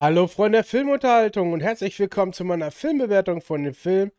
Hallo Freunde der Filmunterhaltung und herzlich willkommen zu meiner Filmbewertung von dem Film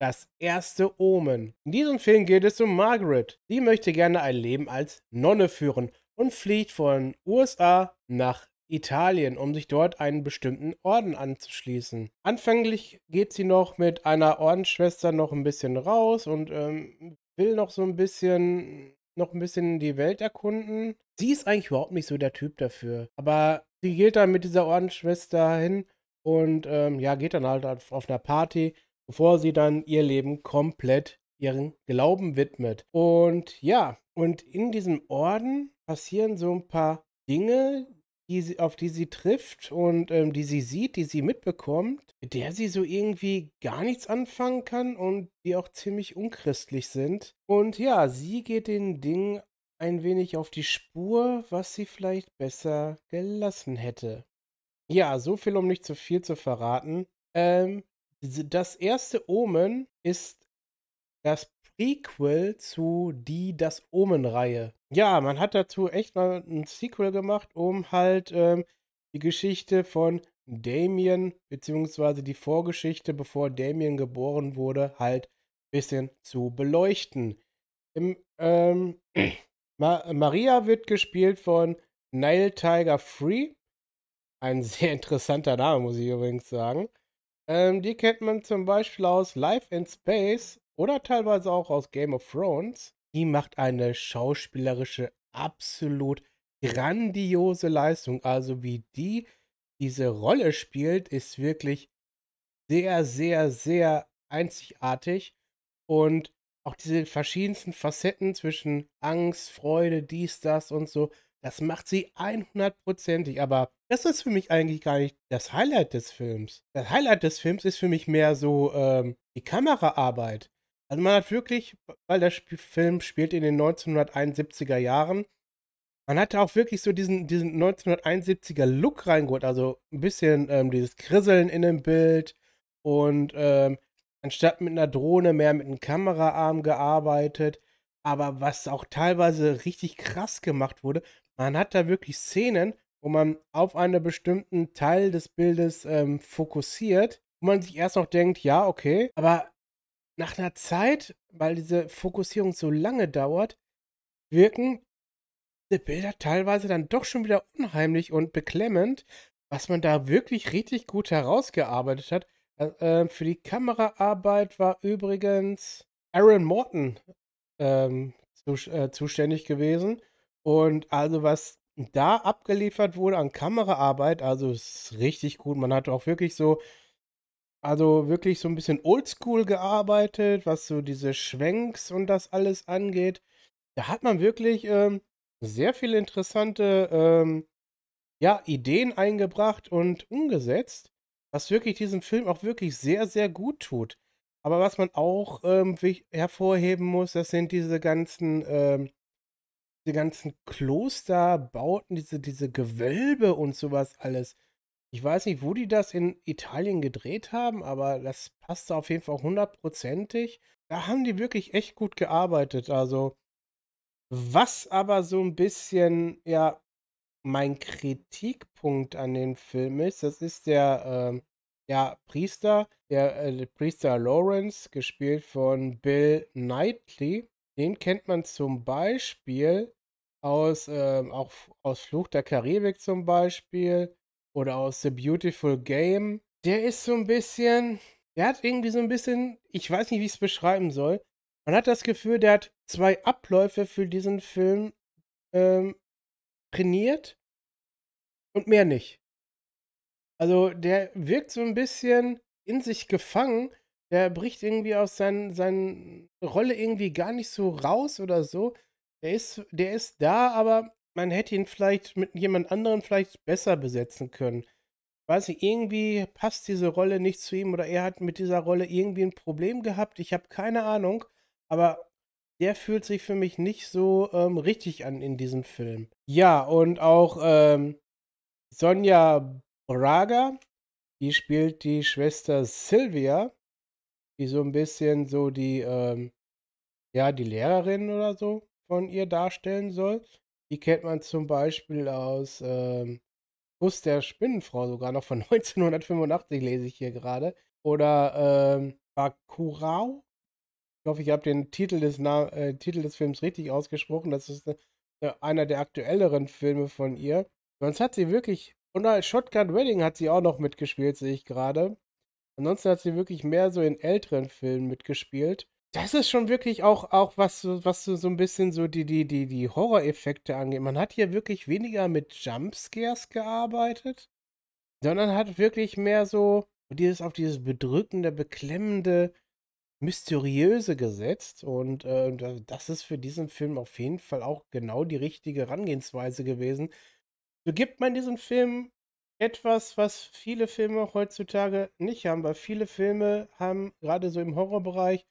Das erste Omen. In diesem Film geht es um Margaret. Sie möchte gerne ein Leben als Nonne führen und fliegt von USA nach Italien, um sich dort einen bestimmten Orden anzuschließen. Anfänglich geht sie noch mit einer Ordensschwester noch ein bisschen raus und ähm, will noch so ein bisschen noch ein bisschen die Welt erkunden. Sie ist eigentlich überhaupt nicht so der Typ dafür. Aber Sie geht dann mit dieser Ordensschwester hin und ähm, ja, geht dann halt auf, auf einer Party, bevor sie dann ihr Leben komplett ihren Glauben widmet. Und ja, und in diesem Orden passieren so ein paar Dinge, die sie, auf die sie trifft und ähm, die sie sieht, die sie mitbekommt, mit der sie so irgendwie gar nichts anfangen kann und die auch ziemlich unchristlich sind. Und ja, sie geht den Dingen ein wenig auf die Spur, was sie vielleicht besser gelassen hätte. Ja, so viel, um nicht zu viel zu verraten. Ähm, das erste Omen ist das Prequel zu die Das Omen-Reihe. Ja, man hat dazu echt mal ein Sequel gemacht, um halt ähm, die Geschichte von Damien, beziehungsweise die Vorgeschichte, bevor Damien geboren wurde, halt ein bisschen zu beleuchten. Im ähm, Ma Maria wird gespielt von Nile Tiger Free. Ein sehr interessanter Name, muss ich übrigens sagen. Ähm, die kennt man zum Beispiel aus Life in Space oder teilweise auch aus Game of Thrones. Die macht eine schauspielerische, absolut grandiose Leistung. Also wie die diese Rolle spielt, ist wirklich sehr, sehr, sehr einzigartig. Und auch diese verschiedensten Facetten zwischen Angst, Freude, dies, das und so, das macht sie 100%ig. Aber das ist für mich eigentlich gar nicht das Highlight des Films. Das Highlight des Films ist für mich mehr so ähm, die Kameraarbeit. Also man hat wirklich, weil der Film spielt in den 1971er Jahren, man hatte auch wirklich so diesen, diesen 1971er Look reingeholt. Also ein bisschen ähm, dieses Krisseln in dem Bild und ähm, anstatt mit einer Drohne mehr mit einem Kameraarm gearbeitet. Aber was auch teilweise richtig krass gemacht wurde, man hat da wirklich Szenen, wo man auf einen bestimmten Teil des Bildes ähm, fokussiert, wo man sich erst noch denkt, ja, okay, aber nach einer Zeit, weil diese Fokussierung so lange dauert, wirken die Bilder teilweise dann doch schon wieder unheimlich und beklemmend, was man da wirklich richtig gut herausgearbeitet hat äh, ähm, für die Kameraarbeit war übrigens Aaron Morton ähm, zu, äh, zuständig gewesen. Und also was da abgeliefert wurde an Kameraarbeit, also ist richtig gut. Man hat auch wirklich so, also wirklich so ein bisschen oldschool gearbeitet, was so diese Schwenks und das alles angeht. Da hat man wirklich ähm, sehr viele interessante ähm, ja, Ideen eingebracht und umgesetzt was wirklich diesem Film auch wirklich sehr, sehr gut tut. Aber was man auch ähm, hervorheben muss, das sind diese ganzen, ähm, die ganzen Klosterbauten, diese, diese Gewölbe und sowas alles. Ich weiß nicht, wo die das in Italien gedreht haben, aber das passte auf jeden Fall hundertprozentig. Da haben die wirklich echt gut gearbeitet. Also, was aber so ein bisschen, ja, mein Kritikpunkt an dem Film ist, das ist der, äh, der Priester, der, äh, der Priester Lawrence, gespielt von Bill Knightley. Den kennt man zum Beispiel aus, äh, auch aus Fluch der Karibik zum Beispiel oder aus The Beautiful Game. Der ist so ein bisschen, der hat irgendwie so ein bisschen, ich weiß nicht, wie ich es beschreiben soll. Man hat das Gefühl, der hat zwei Abläufe für diesen Film ähm, trainiert und mehr nicht. Also der wirkt so ein bisschen in sich gefangen. Der bricht irgendwie aus seiner seinen Rolle irgendwie gar nicht so raus oder so. Der ist, der ist da, aber man hätte ihn vielleicht mit jemand anderem vielleicht besser besetzen können. Weiß ich, irgendwie passt diese Rolle nicht zu ihm oder er hat mit dieser Rolle irgendwie ein Problem gehabt. Ich habe keine Ahnung, aber der fühlt sich für mich nicht so ähm, richtig an in diesem Film. Ja, und auch ähm, Sonja Braga, die spielt die Schwester Sylvia, die so ein bisschen so die, ähm, ja, die Lehrerin oder so von ihr darstellen soll. Die kennt man zum Beispiel aus ähm, Kuss der Spinnenfrau sogar noch von 1985, lese ich hier gerade. Oder ähm, Bakurau. Ich hoffe, ich habe den Titel des, Na äh, Titel des Films richtig ausgesprochen. Das ist äh, einer der aktuelleren Filme von ihr. Sonst hat sie wirklich und als Shotgun Wedding hat sie auch noch mitgespielt, sehe ich gerade. Ansonsten hat sie wirklich mehr so in älteren Filmen mitgespielt. Das ist schon wirklich auch, auch was, was so, so ein bisschen so die, die, die, die Horror-Effekte angeht. Man hat hier wirklich weniger mit Jumpscares gearbeitet, sondern hat wirklich mehr so dieses auf dieses bedrückende, beklemmende, mysteriöse gesetzt. Und äh, äh das ist für diesen Film auf jeden Fall auch genau die richtige Herangehensweise gewesen, so gibt man diesen Film etwas, was viele Filme heutzutage nicht haben, weil viele Filme haben gerade so im Horrorbereich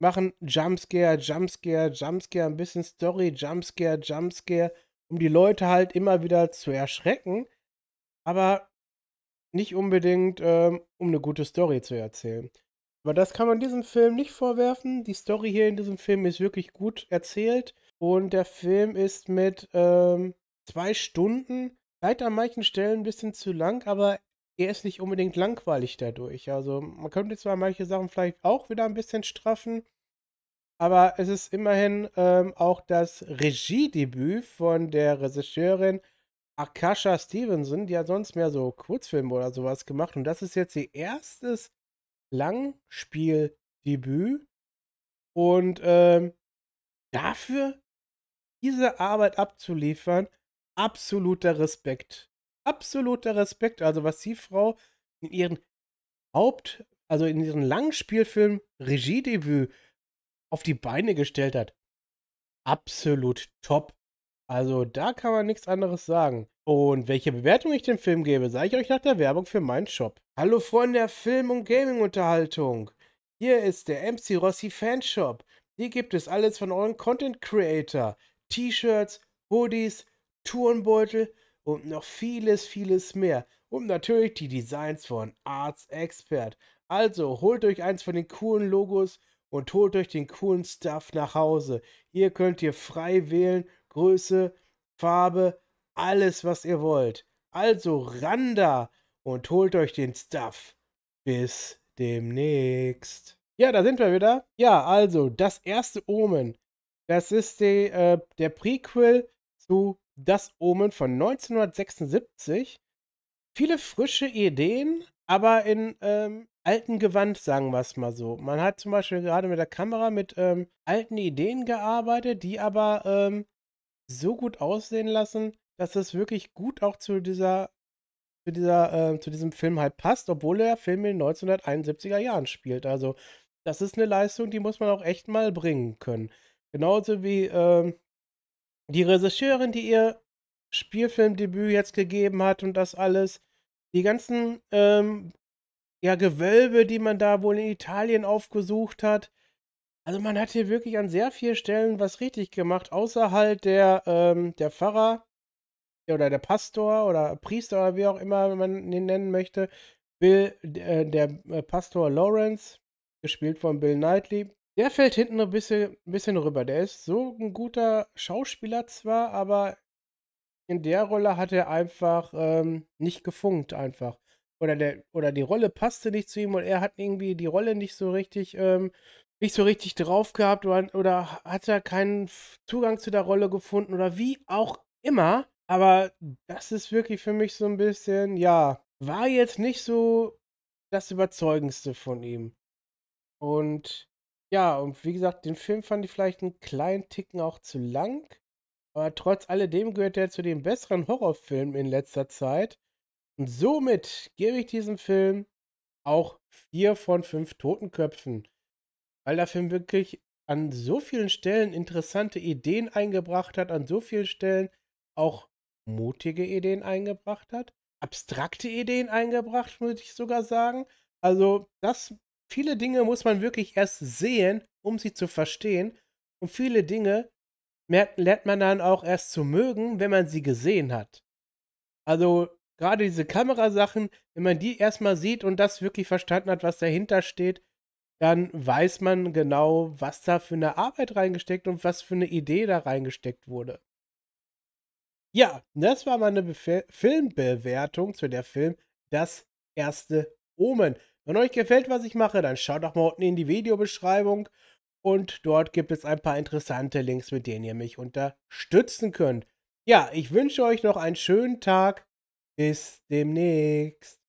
machen Jumpscare, Jumpscare, Jumpscare, ein bisschen Story, Jumpscare, Jumpscare, um die Leute halt immer wieder zu erschrecken, aber nicht unbedingt, ähm, um eine gute Story zu erzählen. Aber das kann man diesem Film nicht vorwerfen. Die Story hier in diesem Film ist wirklich gut erzählt und der Film ist mit ähm, zwei Stunden, vielleicht an manchen Stellen ein bisschen zu lang, aber er ist nicht unbedingt langweilig dadurch. Also man könnte zwar manche Sachen vielleicht auch wieder ein bisschen straffen, aber es ist immerhin ähm, auch das Regiedebüt von der Regisseurin Akasha Stevenson, die hat sonst mehr so Kurzfilme oder sowas gemacht. Und das ist jetzt ihr erstes Langspieldebüt. Und ähm, dafür diese Arbeit abzuliefern, absoluter Respekt. Absoluter Respekt. Also, was die Frau in ihren Haupt-, also in ihren Langspielfilm Regiedebüt auf die Beine gestellt hat. Absolut top. Also, da kann man nichts anderes sagen. Und welche Bewertung ich dem Film gebe, sage ich euch nach der Werbung für meinen Shop. Hallo Freunde der Film- und Gaming-Unterhaltung. Hier ist der MC Rossi Fanshop. Hier gibt es alles von euren Content Creator. T-Shirts, Hoodies, Turnbeutel und noch vieles, vieles mehr. Und natürlich die Designs von Arts Expert. Also holt euch eins von den coolen Logos und holt euch den coolen Stuff nach Hause. Hier könnt ihr frei wählen, Größe, Farbe, alles, was ihr wollt. Also ran da und holt euch den Stuff. Bis demnächst. Ja, da sind wir wieder. Ja, also das erste Omen. Das ist die, äh, der Prequel zu das Omen von 1976. Viele frische Ideen, aber in ähm, alten Gewand, sagen wir es mal so. Man hat zum Beispiel gerade mit der Kamera mit ähm, alten Ideen gearbeitet, die aber ähm, so gut aussehen lassen, dass es wirklich gut auch zu dieser, zu dieser, äh, zu diesem Film halt passt, obwohl der Film in den 1971er Jahren spielt. Also, das ist eine Leistung, die muss man auch echt mal bringen können. Genauso wie ähm, die Regisseurin, die ihr Spielfilmdebüt jetzt gegeben hat und das alles, die ganzen ähm, ja, Gewölbe, die man da wohl in Italien aufgesucht hat. Also man hat hier wirklich an sehr vielen Stellen was richtig gemacht, außer halt der, ähm, der Pfarrer oder der Pastor oder Priester oder wie auch immer man ihn nennen möchte, Bill, äh, der äh, Pastor Lawrence, gespielt von Bill Knightley, der fällt hinten ein bisschen, ein bisschen rüber. Der ist so ein guter Schauspieler zwar, aber in der Rolle hat er einfach ähm, nicht gefunkt einfach. Oder, der, oder die Rolle passte nicht zu ihm und er hat irgendwie die Rolle nicht so richtig, ähm, nicht so richtig drauf gehabt oder, oder hat er keinen Zugang zu der Rolle gefunden oder wie auch immer. Aber das ist wirklich für mich so ein bisschen, ja, war jetzt nicht so das Überzeugendste von ihm. Und ja, und wie gesagt, den Film fand ich vielleicht einen kleinen Ticken auch zu lang. Aber trotz alledem gehört er zu den besseren Horrorfilmen in letzter Zeit. Und somit gebe ich diesem Film auch vier von fünf Totenköpfen. Weil der Film wirklich an so vielen Stellen interessante Ideen eingebracht hat, an so vielen Stellen auch mutige Ideen eingebracht hat, abstrakte Ideen eingebracht, würde ich sogar sagen. Also, das Viele Dinge muss man wirklich erst sehen, um sie zu verstehen. Und viele Dinge lernt man dann auch erst zu mögen, wenn man sie gesehen hat. Also gerade diese Kamerasachen, wenn man die erstmal sieht und das wirklich verstanden hat, was dahinter steht, dann weiß man genau, was da für eine Arbeit reingesteckt und was für eine Idee da reingesteckt wurde. Ja, das war meine Bef Filmbewertung zu der Film Das erste Omen. Wenn euch gefällt, was ich mache, dann schaut doch mal unten in die Videobeschreibung und dort gibt es ein paar interessante Links, mit denen ihr mich unterstützen könnt. Ja, ich wünsche euch noch einen schönen Tag. Bis demnächst.